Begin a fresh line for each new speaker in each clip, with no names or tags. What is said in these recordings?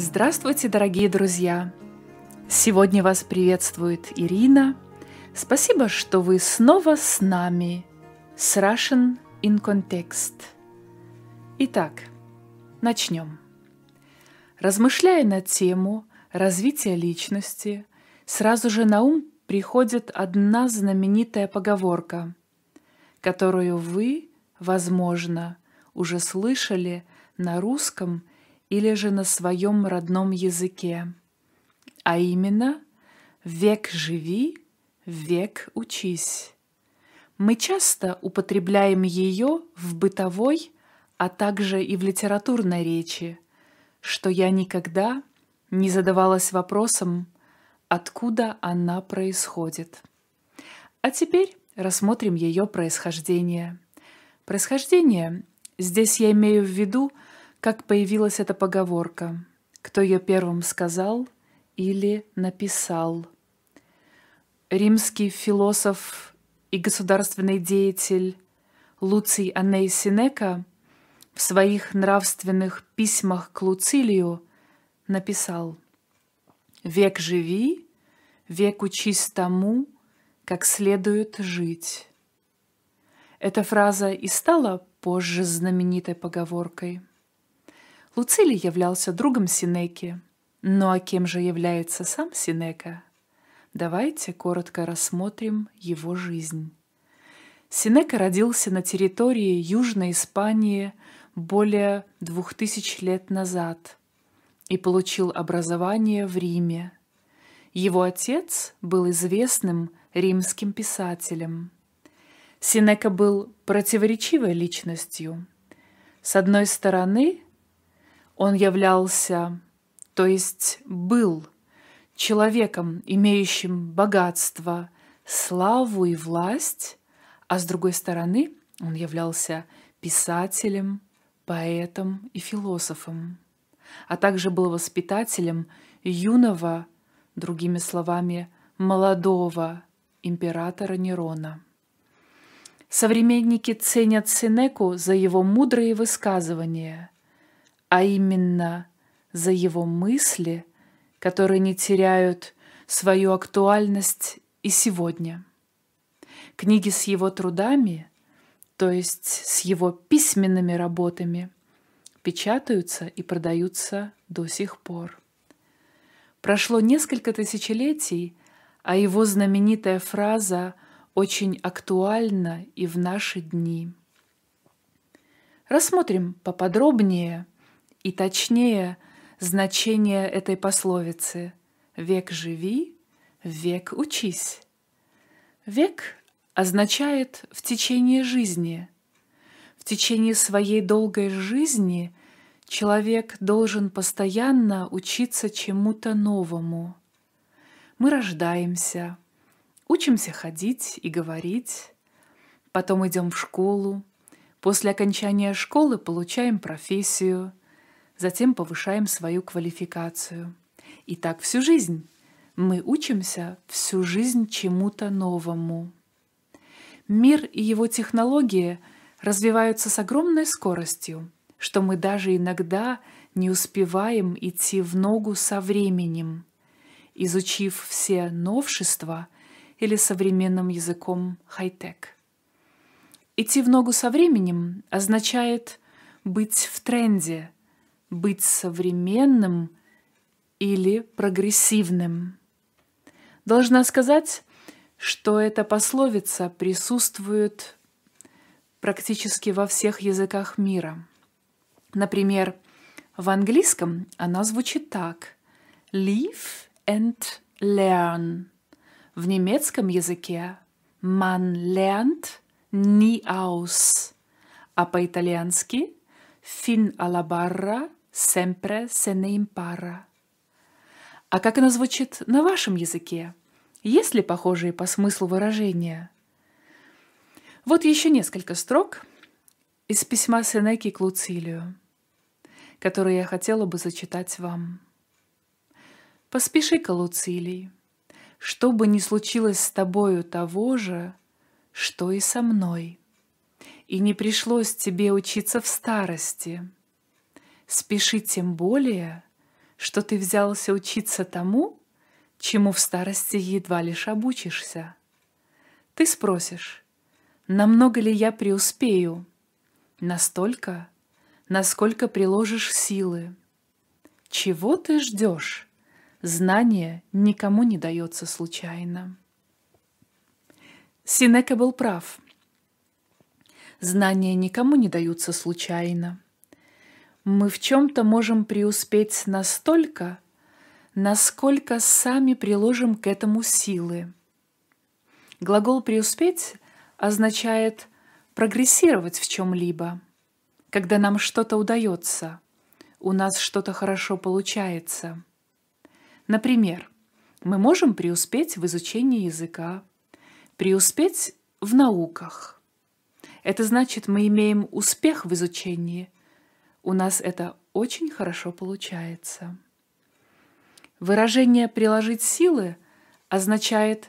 Здравствуйте, дорогие друзья! Сегодня вас приветствует Ирина. Спасибо, что вы снова с нами. С Russian in Context. Итак, начнем. Размышляя на тему развития личности, сразу же на ум приходит одна знаменитая поговорка, которую вы, возможно, уже слышали на русском или же на своем родном языке, а именно «век живи, век учись». Мы часто употребляем ее в бытовой, а также и в литературной речи, что я никогда не задавалась вопросом, откуда она происходит. А теперь рассмотрим ее происхождение. Происхождение, здесь я имею в виду – как появилась эта поговорка, кто ее первым сказал или написал. Римский философ и государственный деятель Луций Анней Синека в своих нравственных письмах к Луцилию написал «Век живи, век учись тому, как следует жить». Эта фраза и стала позже знаменитой поговоркой – Луцилий являлся другом Синеки. Ну а кем же является сам Синека? Давайте коротко рассмотрим его жизнь. Синека родился на территории Южной Испании более двух тысяч лет назад и получил образование в Риме. Его отец был известным римским писателем. Синека был противоречивой личностью. С одной стороны, он являлся, то есть был, человеком, имеющим богатство, славу и власть, а с другой стороны он являлся писателем, поэтом и философом, а также был воспитателем юного, другими словами, молодого императора Нерона. Современники ценят Сенеку за его мудрые высказывания – а именно за его мысли, которые не теряют свою актуальность и сегодня. Книги с его трудами, то есть с его письменными работами, печатаются и продаются до сих пор. Прошло несколько тысячелетий, а его знаменитая фраза очень актуальна и в наши дни. Рассмотрим поподробнее и точнее значение этой пословицы «Век живи, век учись». Век означает «в течение жизни». В течение своей долгой жизни человек должен постоянно учиться чему-то новому. Мы рождаемся, учимся ходить и говорить, потом идем в школу, после окончания школы получаем профессию, затем повышаем свою квалификацию. И так всю жизнь. Мы учимся всю жизнь чему-то новому. Мир и его технологии развиваются с огромной скоростью, что мы даже иногда не успеваем идти в ногу со временем. Изучив все новшества или современным языком хай-тек. Идти в ногу со временем означает быть в тренде – быть современным или прогрессивным. Должна сказать, что эта пословица присутствует практически во всех языках мира. Например, в английском она звучит так «live and learn». В немецком языке «man lernt nie aus», а по-итальянски «fin alla barra Sempre se ne impara. А как оно звучит на вашем языке? Есть ли похожие по смыслу выражения? Вот еще несколько строк из письма Сенеки к Луцилию, которые я хотела бы зачитать вам. «Поспеши-ка, Луцилий, что бы ни случилось с тобою того же, что и со мной, и не пришлось тебе учиться в старости» Спеши тем более, что ты взялся учиться тому, чему в старости едва лишь обучишься. Ты спросишь, намного ли я преуспею? Настолько, насколько приложишь силы. Чего ты ждешь? Знание никому не дается случайно. Синека был прав. Знания никому не даются случайно мы в чем-то можем преуспеть настолько, насколько сами приложим к этому силы. Глагол «преуспеть» означает прогрессировать в чем-либо, когда нам что-то удается, у нас что-то хорошо получается. Например, мы можем преуспеть в изучении языка, преуспеть в науках. Это значит, мы имеем успех в изучении – у нас это очень хорошо получается. Выражение «приложить силы» означает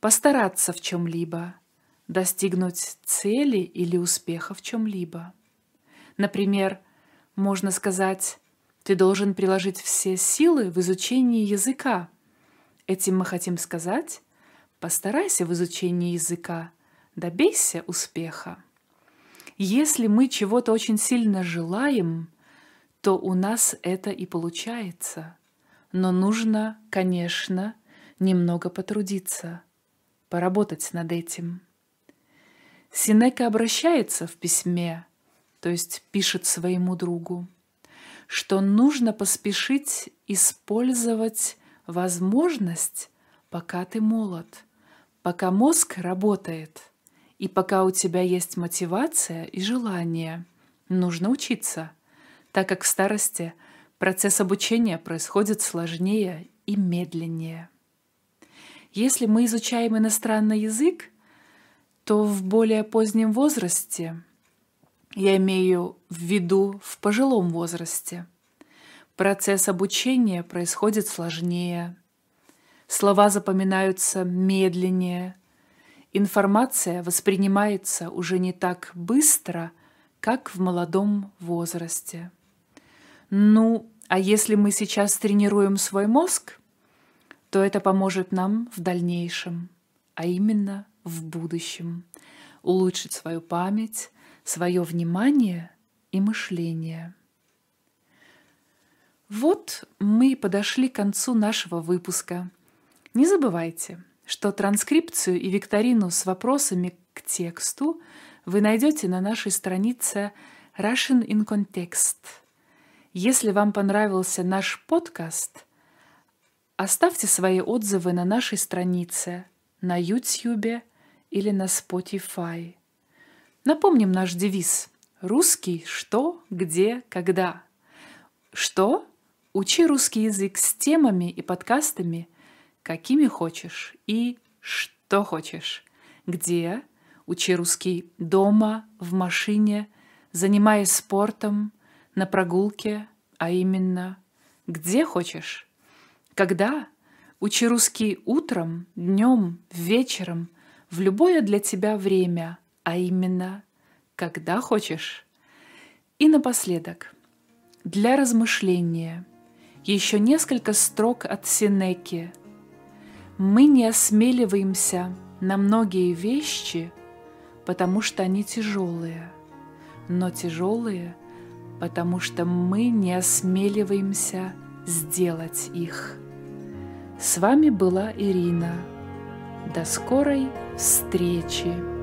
постараться в чем-либо, достигнуть цели или успеха в чем-либо. Например, можно сказать «ты должен приложить все силы в изучении языка». Этим мы хотим сказать «постарайся в изучении языка, добейся успеха». Если мы чего-то очень сильно желаем, то у нас это и получается. Но нужно, конечно, немного потрудиться, поработать над этим. Синека обращается в письме, то есть пишет своему другу, что нужно поспешить использовать возможность, пока ты молод, пока мозг работает – и пока у тебя есть мотивация и желание, нужно учиться, так как в старости процесс обучения происходит сложнее и медленнее. Если мы изучаем иностранный язык, то в более позднем возрасте, я имею в виду в пожилом возрасте, процесс обучения происходит сложнее, слова запоминаются медленнее, информация воспринимается уже не так быстро, как в молодом возрасте. Ну, а если мы сейчас тренируем свой мозг, то это поможет нам в дальнейшем, а именно в будущем, улучшить свою память, свое внимание и мышление. Вот мы и подошли к концу нашего выпуска. Не забывайте, что транскрипцию и викторину с вопросами к тексту вы найдете на нашей странице Russian in Context. Если вам понравился наш подкаст, оставьте свои отзывы на нашей странице, на YouTube или на Spotify. Напомним наш девиз «Русский что, где, когда». Что? Учи русский язык с темами и подкастами – какими хочешь и что хочешь. Где? Учи русский. Дома, в машине, занимаясь спортом, на прогулке, а именно где хочешь. Когда? Учи русский утром, днем, вечером, в любое для тебя время, а именно когда хочешь. И напоследок, для размышления, еще несколько строк от Синеки – мы не осмеливаемся на многие вещи, потому что они тяжелые, но тяжелые, потому что мы не осмеливаемся сделать их. С вами была Ирина. До скорой встречи!